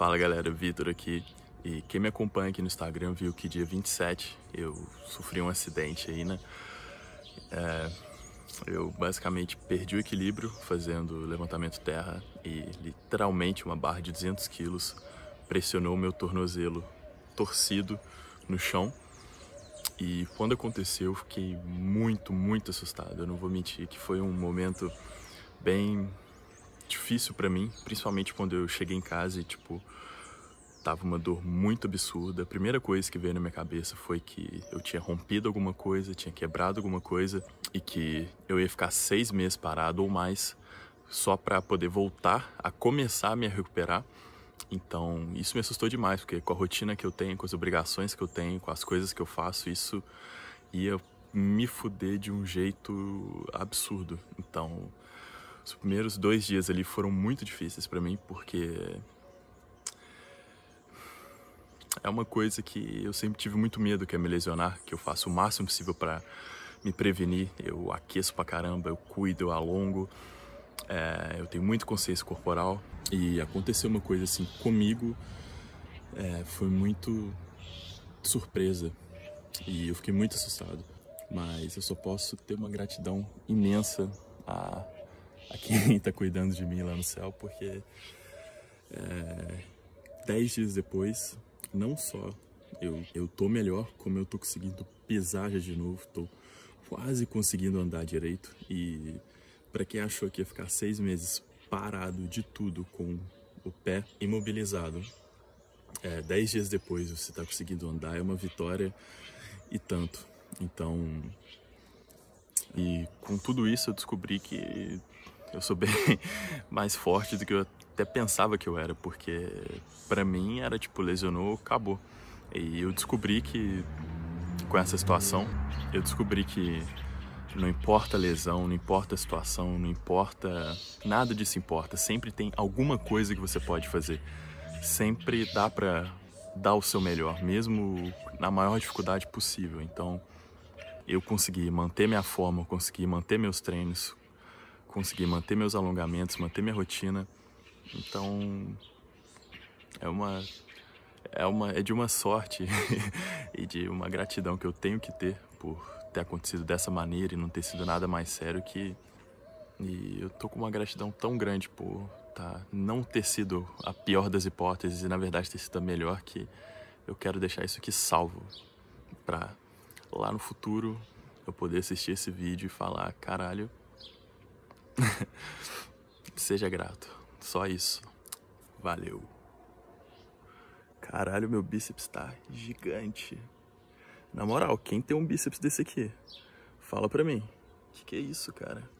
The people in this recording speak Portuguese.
Fala galera, Vitor aqui. E quem me acompanha aqui no Instagram viu que dia 27 eu sofri um acidente aí, né? É, eu basicamente perdi o equilíbrio fazendo levantamento terra e literalmente uma barra de 200 quilos pressionou meu tornozelo torcido no chão. E quando aconteceu, eu fiquei muito, muito assustado. Eu não vou mentir que foi um momento bem difícil para mim, principalmente quando eu cheguei em casa e, tipo, tava uma dor muito absurda. A primeira coisa que veio na minha cabeça foi que eu tinha rompido alguma coisa, tinha quebrado alguma coisa e que eu ia ficar seis meses parado ou mais só para poder voltar a começar a me recuperar. Então, isso me assustou demais, porque com a rotina que eu tenho, com as obrigações que eu tenho, com as coisas que eu faço, isso ia me fuder de um jeito absurdo. Então, os primeiros dois dias ali foram muito difíceis para mim, porque é uma coisa que eu sempre tive muito medo que é me lesionar, que eu faço o máximo possível para me prevenir. Eu aqueço pra caramba, eu cuido, eu alongo, é, eu tenho muita consciência corporal. E aconteceu uma coisa assim comigo, é, foi muito surpresa e eu fiquei muito assustado. Mas eu só posso ter uma gratidão imensa a a quem está cuidando de mim lá no céu, porque é, dez dias depois, não só eu, eu tô melhor, como eu tô conseguindo pesar já de novo, tô quase conseguindo andar direito. E para quem achou que ia ficar seis meses parado de tudo, com o pé imobilizado, é, dez dias depois você está conseguindo andar, é uma vitória e tanto. Então, e com tudo isso eu descobri que eu sou bem mais forte do que eu até pensava que eu era, porque para mim era tipo, lesionou, acabou. E eu descobri que, com essa situação, eu descobri que não importa a lesão, não importa a situação, não importa. Nada disso importa. Sempre tem alguma coisa que você pode fazer. Sempre dá pra dar o seu melhor, mesmo na maior dificuldade possível. Então, eu consegui manter minha forma, eu consegui manter meus treinos, consegui manter meus alongamentos, manter minha rotina. Então é uma é uma é de uma sorte e de uma gratidão que eu tenho que ter por ter acontecido dessa maneira e não ter sido nada mais sério que e eu tô com uma gratidão tão grande por tá não ter sido a pior das hipóteses e na verdade ter sido a melhor que eu quero deixar isso aqui salvo para lá no futuro eu poder assistir esse vídeo e falar caralho Seja grato. Só isso. Valeu. Caralho, meu bíceps tá gigante. Na moral, quem tem um bíceps desse aqui? Fala pra mim. Que que é isso, cara?